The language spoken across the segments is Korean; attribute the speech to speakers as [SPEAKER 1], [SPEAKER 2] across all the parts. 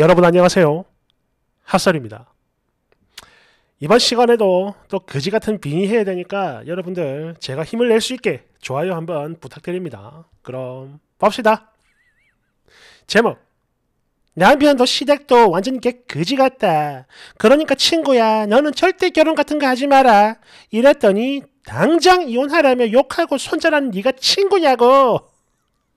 [SPEAKER 1] 여러분 안녕하세요. 핫설입니다. 이번 시간에도 또 그지 같은 빙의 해야 되니까 여러분들 제가 힘을 낼 수 있게 좋아요 한번 부탁드립니다. 그럼 봅시다. 제목 남편도 시댁도 완전 개 그지 같다. 그러니까 친구야 너는 절대 결혼 같은 거 하지 마라. 이랬더니 당장 이혼하라며 욕하고 손절하는 네가 친구냐고.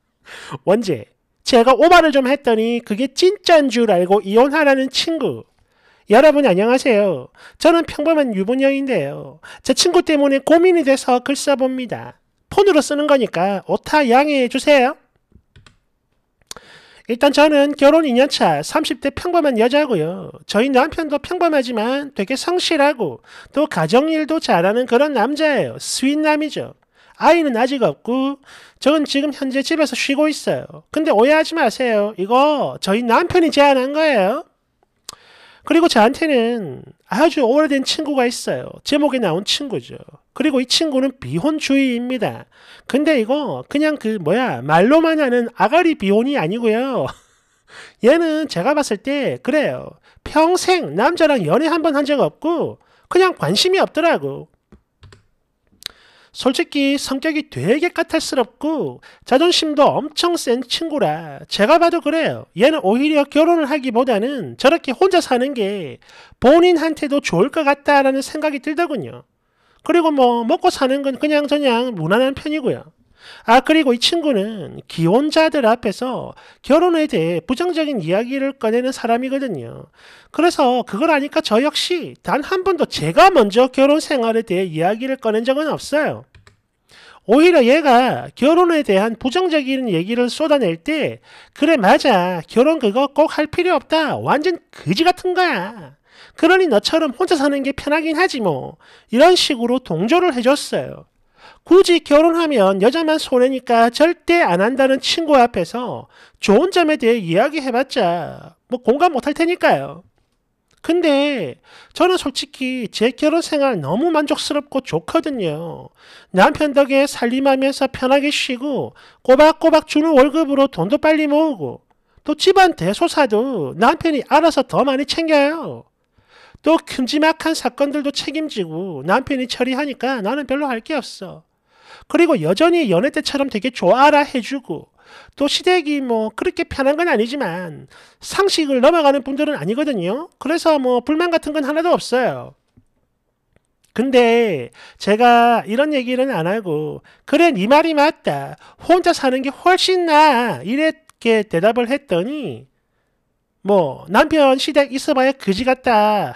[SPEAKER 1] 원제 제가 오바를 좀 했더니 그게 진짜인 줄 알고 이혼하라는 친구. 여러분 안녕하세요. 저는 평범한 유부녀인데요. 제 친구 때문에 고민이 돼서 글 써봅니다. 폰으로 쓰는 거니까 오타 양해해 주세요. 일단 저는 결혼 2년차 30대 평범한 여자고요. 저희 남편도 평범하지만 되게 성실하고 또 가정일도 잘하는 그런 남자예요. 스윗남이죠. 아이는 아직 없고 저는 지금 현재 집에서 쉬고 있어요. 근데 오해하지 마세요. 이거 저희 남편이 제안한 거예요. 그리고 저한테는 아주 오래된 친구가 있어요. 제목에 나온 친구죠. 그리고 이 친구는 비혼주의입니다. 근데 이거 그냥 그 뭐야 말로만 하는 아가리 비혼이 아니고요. 얘는 제가 봤을 때 그래요. 평생 남자랑 연애 한 번 한 적 없고 그냥 관심이 없더라고. 솔직히 성격이 되게 까탈스럽고 자존심도 엄청 센 친구라 제가 봐도 그래요. 얘는 오히려 결혼을 하기보다는 저렇게 혼자 사는 게 본인한테도 좋을 것 같다라는 생각이 들더군요. 그리고 뭐 먹고 사는 건 그냥 저냥 무난한 편이고요. 아, 그리고 이 친구는 기혼자들 앞에서 결혼에 대해 부정적인 이야기를 꺼내는 사람이거든요. 그래서 그걸 아니까 저 역시 단 한 번도 제가 먼저 결혼 생활에 대해 이야기를 꺼낸 적은 없어요. 오히려 얘가 결혼에 대한 부정적인 얘기를 쏟아낼 때, 그래, 맞아. 결혼 그거 꼭 할 필요 없다. 완전 거지 같은 거야. 그러니 너처럼 혼자 사는 게 편하긴 하지 뭐. 이런 식으로 동조를 해줬어요. 굳이 결혼하면 여자만 손해니까 절대 안 한다는 친구 앞에서 좋은 점에 대해 이야기해봤자 뭐 공감 못할 테니까요. 근데 저는 솔직히 제 결혼 생활 너무 만족스럽고 좋거든요. 남편 덕에 살림하면서 편하게 쉬고 꼬박꼬박 주는 월급으로 돈도 빨리 모으고 또 집안 대소사도 남편이 알아서 더 많이 챙겨요. 또 큼지막한 사건들도 책임지고 남편이 처리하니까 나는 별로 할 게 없어. 그리고 여전히 연애 때처럼 되게 좋아라 해주고 또 시댁이 뭐 그렇게 편한 건 아니지만 상식을 넘어가는 분들은 아니거든요. 그래서 뭐 불만 같은 건 하나도 없어요. 근데 제가 이런 얘기는 안 하고 그래 네 말이 맞다. 혼자 사는 게 훨씬 나아. 이렇게 대답을 했더니 뭐 남편 시댁 있어봐야 그지 같다.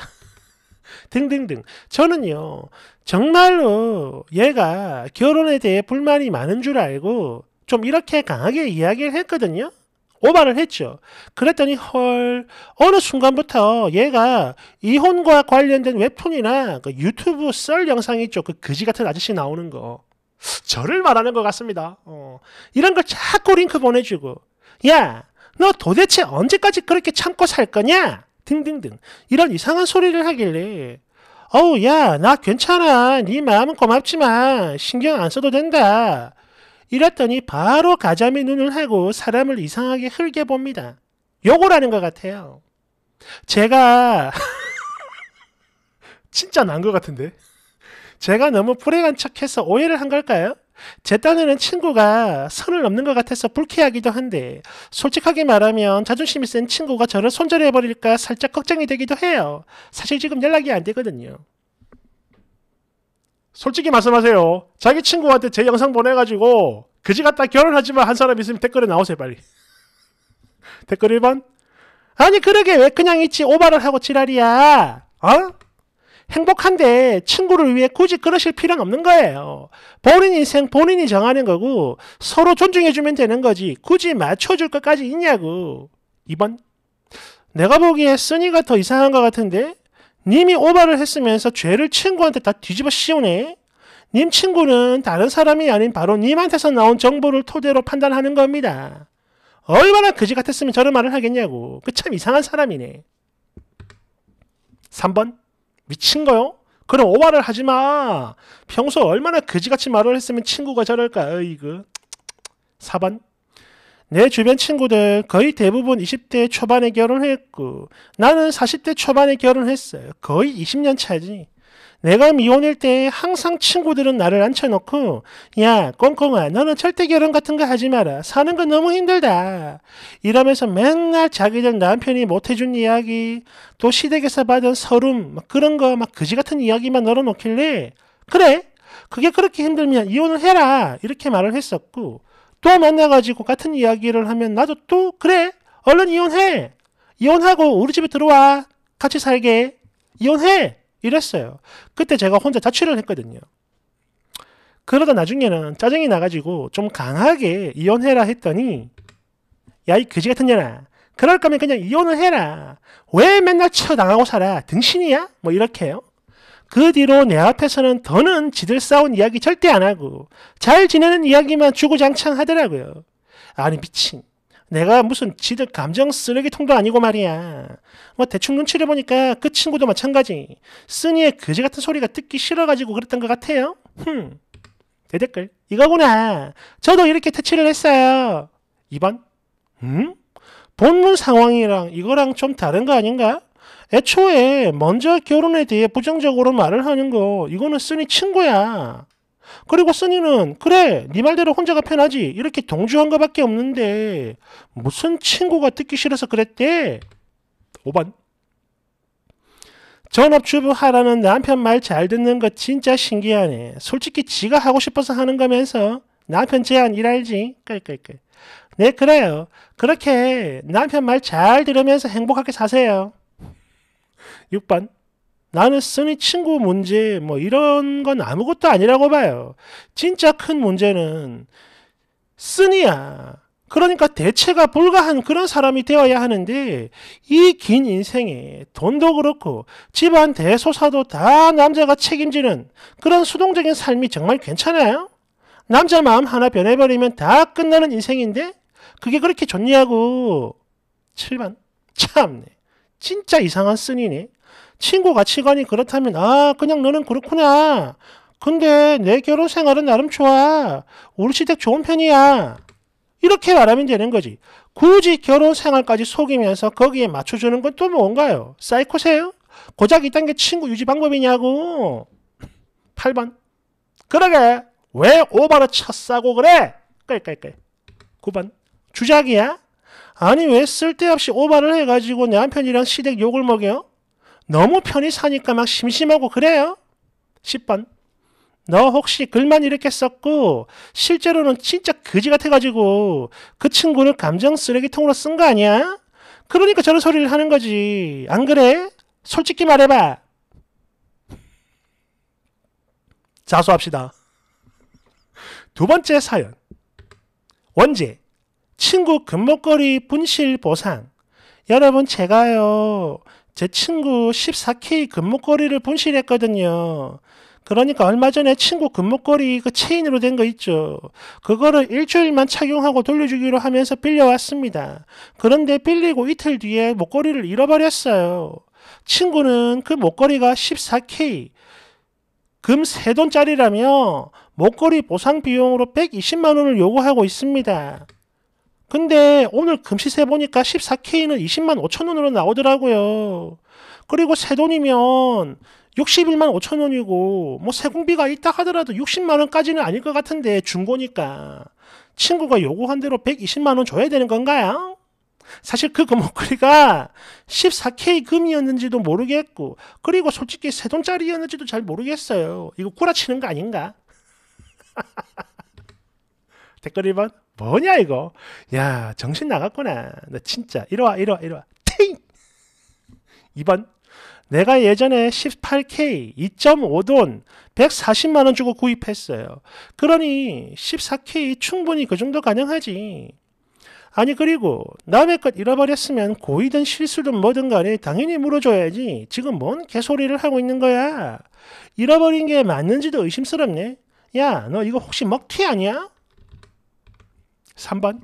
[SPEAKER 1] 등등등. 저는요, 정말로 얘가 결혼에 대해 불만이 많은 줄 알고 좀 이렇게 강하게 이야기를 했거든요. 오바를 했죠. 그랬더니 헐 어느 순간부터 얘가 이혼과 관련된 웹툰이나 그 유튜브 썰 영상 있죠. 그 그지 같은 아저씨 나오는 거. 저를 말하는 것 같습니다. 어. 이런 걸 자꾸 링크 보내주고 야 너 도대체 언제까지 그렇게 참고 살 거냐? 등등등 이런 이상한 소리를 하길래 어우 야 나 괜찮아 네 마음은 고맙지만 신경 안 써도 된다 이랬더니 바로 가자미 눈을 하고 사람을 이상하게 흘게 봅니다. 욕을 하는 것 같아요. 제가 진짜 난 것 같은데 제가 너무 불행한 척해서 오해를 한 걸까요? 제 딴에는 친구가 선을 넘는 것 같아서 불쾌하기도 한데 솔직하게 말하면 자존심이 센 친구가 저를 손절해버릴까 살짝 걱정이 되기도 해요. 사실 지금 연락이 안 되거든요. 솔직히 말씀하세요. 자기 친구한테 제 영상 보내가지고 그지 같다 결혼하지만 한 사람 있으면 댓글에 나오세요 빨리. 댓글 1번 아니 그러게 왜 그냥 있지 오바를 하고 지랄이야. 어? 행복한데 친구를 위해 굳이 그러실 필요는 없는 거예요. 본인 인생 본인이 정하는 거고 서로 존중해주면 되는 거지 굳이 맞춰줄 것까지 있냐고. 2번 내가 보기에 쓰니가 더 이상한 것 같은데 님이 오바를 했으면서 죄를 친구한테 다 뒤집어 씌우네. 님 친구는 다른 사람이 아닌 바로 님한테서 나온 정보를 토대로 판단하는 겁니다. 얼마나 그지 같았으면 저런 말을 하겠냐고. 그 참 이상한 사람이네. 3번 미친 거요? 그럼 오바를 하지 마. 평소 얼마나 그지같이 말을 했으면 친구가 저럴까? 어이그. 4번. 내 주변 친구들 거의 대부분 20대 초반에 결혼했고 나는 40대 초반에 결혼했어요. 거의 20년 차지. 내가 미혼일 때 항상 친구들은 나를 앉혀놓고 야 꽁꽁아 너는 절대 결혼 같은 거 하지 마라 사는 거 너무 힘들다 이러면서 맨날 자기들 남편이 못해준 이야기 또 시댁에서 받은 서름 막 그런 거막 그지 같은 이야기만 널어놓길래 그래 그게 그렇게 힘들면 이혼을 해라 이렇게 말을 했었고 또 만나가지고 같은 이야기를 하면 나도 또 그래 얼른 이혼해 이혼하고 우리 집에 들어와 같이 살게 이혼해 이랬어요. 그때 제가 혼자 자취를 했거든요. 그러다 나중에는 짜증이 나가지고 좀 강하게 이혼해라 했더니 야이 그지 같은 년아 그럴 거면 그냥 이혼을 해라. 왜 맨날 쳐당하고 살아? 등신이야? 뭐 이렇게 요그 뒤로 내 앞에서는 더는 지들 싸운 이야기 절대 안 하고 잘 지내는 이야기만 주구장창 하더라고요. 아니 미친. 내가 무슨 지들 감정 쓰레기통도 아니고 말이야. 뭐 대충 눈치를 보니까 그 친구도 마찬가지. 쓰니의 그지 같은 소리가 듣기 싫어가지고 그랬던 것 같아요. 흠. 대댓글. 이거구나. 저도 이렇게 퇴치를 했어요. 2번. 음? 본문 상황이랑 이거랑 좀 다른 거 아닌가? 애초에 먼저 결혼에 대해 부정적으로 말을 하는 거 이거는 쓰니 친구야. 그리고 써니는 그래 네 말대로 혼자가 편하지 이렇게 동조한 거밖에 없는데 무슨 친구가 듣기 싫어서 그랬대 5번 전업주부 하라는 남편 말 잘 듣는 거 진짜 신기하네 솔직히 지가 하고 싶어서 하는 거면서 남편 제안 일할지 끌끌끌 네 그래요 그렇게 남편 말 잘 들으면서 행복하게 사세요 6번 나는 쓰니 친구 문제 뭐 이런 건 아무것도 아니라고 봐요. 진짜 큰 문제는 쓰니야. 그러니까 대체가 불가한 그런 사람이 되어야 하는데 이 긴 인생에 돈도 그렇고 집안 대소사도 다 남자가 책임지는 그런 수동적인 삶이 정말 괜찮아요? 남자 마음 하나 변해버리면 다 끝나는 인생인데 그게 그렇게 좋냐고 7번 참네 진짜 이상한 쓰니네 친구가 치관이 그렇다면 아 그냥 너는 그렇구나. 근데 내 결혼 생활은 나름 좋아. 우리 시댁 좋은 편이야. 이렇게 말하면 되는 거지. 굳이 결혼 생활까지 속이면서 거기에 맞춰주는 건 또 뭔가요? 사이코세요? 고작 이딴 게 친구 유지 방법이냐고. 8번. 그러게 왜 오바로 쳐 싸고 그래? 끌끌끌. 9번. 주작이야? 아니 왜 쓸데없이 오바를 해가지고 내 남편이랑 시댁 욕을 먹여? 너무 편히 사니까 막 심심하고 그래요. 10번. 너 혹시 글만 이렇게 썼고 실제로는 진짜 그지 같아가지고 그 친구를 감정 쓰레기통으로 쓴 거 아니야? 그러니까 저런 소리를 하는 거지. 안 그래? 솔직히 말해봐. 자수합시다. 두 번째 사연. 원제. 친구 금목걸이 분실 보상. 여러분 제가요 제 친구 14K 금목걸이를 분실했거든요. 그러니까 얼마 전에 친구 금목걸이 그 체인으로 된 거 있죠. 그거를 일주일만 착용하고 돌려주기로 하면서 빌려왔습니다. 그런데 빌리고 이틀 뒤에 목걸이를 잃어버렸어요. 친구는 그 목걸이가 14K 금 3돈짜리라며 목걸이 보상 비용으로 120만 원을 요구하고 있습니다. 근데 오늘 금시세 보니까 14K는 20만 5천 원으로 나오더라고요. 그리고 새돈이면 61만 5천 원이고 뭐 세공비가 있다 하더라도 60만 원까지는 아닐 것 같은데 중고니까 친구가 요구한 대로 120만 원 줘야 되는 건가요? 사실 그 금목걸이가 14K 금이었는지도 모르겠고 그리고 솔직히 세돈짜리였는지도 잘 모르겠어요. 이거 구라치는 거 아닌가? 댓글 1번 뭐냐 이거 야 정신 나갔구나 너 진짜 이리와 이리와 이리와 팅 2번 내가 예전에 18K 2.5돈 140만원 주고 구입했어요 그러니 14K 충분히 그 정도 가능하지 아니 그리고 남의 것 잃어버렸으면 고의든 실수든 뭐든 간에 당연히 물어줘야지 지금 뭔 개소리를 하고 있는 거야 잃어버린 게 맞는지도 의심스럽네 야 너 이거 혹시 먹튀 아니야? 3번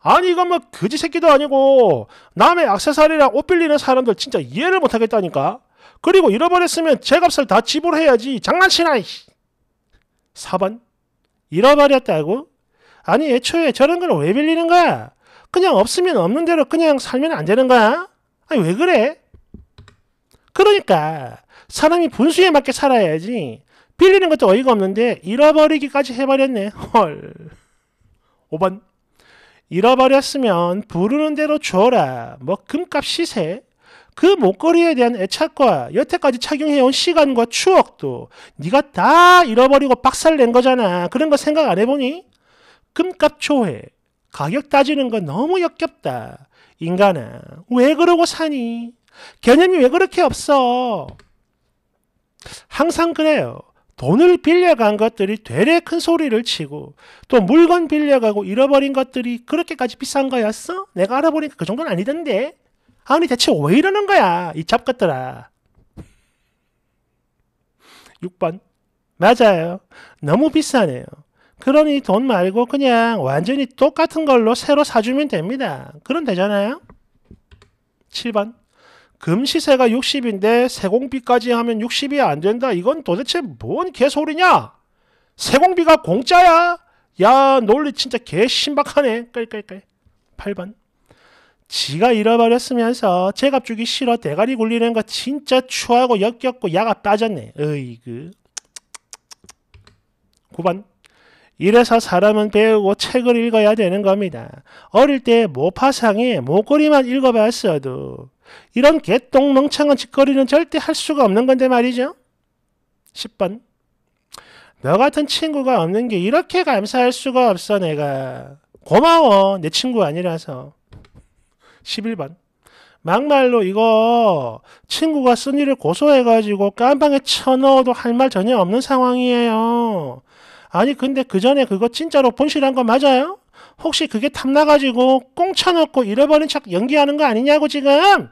[SPEAKER 1] 아니 이건 뭐 거지 새끼도 아니고 남의 악세사리랑 옷 빌리는 사람들 진짜 이해를 못하겠다니까 그리고 잃어버렸으면 제 값을 다 지불해야지 장난치나 이씨 4번 잃어버렸다고? 아니 애초에 저런 걸 왜 빌리는 거야? 그냥 없으면 없는 대로 그냥 살면 안 되는 거야? 아니 왜 그래? 그러니까 사람이 분수에 맞게 살아야지 빌리는 것도 어이가 없는데 잃어버리기까지 해버렸네 헐 5번 잃어버렸으면 부르는 대로 줘라. 뭐 금값 시세. 그 목걸이에 대한 애착과 여태까지 착용해온 시간과 추억도 네가 다 잃어버리고 박살낸 거잖아. 그런 거 생각 안 해보니? 금값 조회. 가격 따지는 건 너무 역겹다. 인간아, 왜 그러고 사니? 개념이 왜 그렇게 없어? 항상 그래요. 돈을 빌려간 것들이 되레 큰 소리를 치고 또 물건 빌려가고 잃어버린 것들이 그렇게까지 비싼 거였어? 내가 알아보니까 그 정도는 아니던데. 아니 대체 왜 이러는 거야 이 잡것들아. 6번 맞아요. 너무 비싸네요. 그러니 돈 말고 그냥 완전히 똑같은 걸로 새로 사주면 됩니다. 그럼 되잖아요. 7번 금시세가 60인데 세공비까지 하면 60이 안 된다. 이건 도대체 뭔 개소리냐? 세공비가 공짜야? 야 논리 진짜 개신박하네. 깔깔깔. 8번. 지가 잃어버렸으면서 제값 주기 싫어 대가리 굴리는 거 진짜 추하고 역겹고 야가 빠졌네. 으이그. 9번. 이래서 사람은 배우고 책을 읽어야 되는 겁니다. 어릴 때 모파상에 목걸이만 읽어봤어도 이런 개똥멍청한 짓거리는 절대 할 수가 없는 건데 말이죠. 10번 너 같은 친구가 없는 게 이렇게 감사할 수가 없어 내가 고마워 내 친구 아니라서 11번 막말로 이거 친구가 쓴 일을 고소해가지고 깜방에 쳐넣어도 할 말 전혀 없는 상황이에요 아니 근데 그 전에 그거 진짜로 분실한 거 맞아요? 혹시 그게 탐나가지고 꽁쳐놓고 잃어버린 척 연기하는 거 아니냐고 지금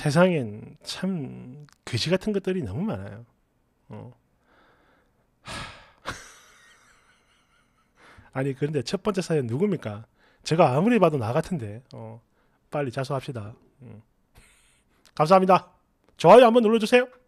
[SPEAKER 1] 세상엔 참 거지 같은 것들이 너무 많아요. 어. 아니 그런데 첫 번째 사연 누굽니까? 제가 아무리 봐도 나 같은데 어. 빨리 자수합시다. 음. 감사합니다. 좋아요 한번 눌러주세요.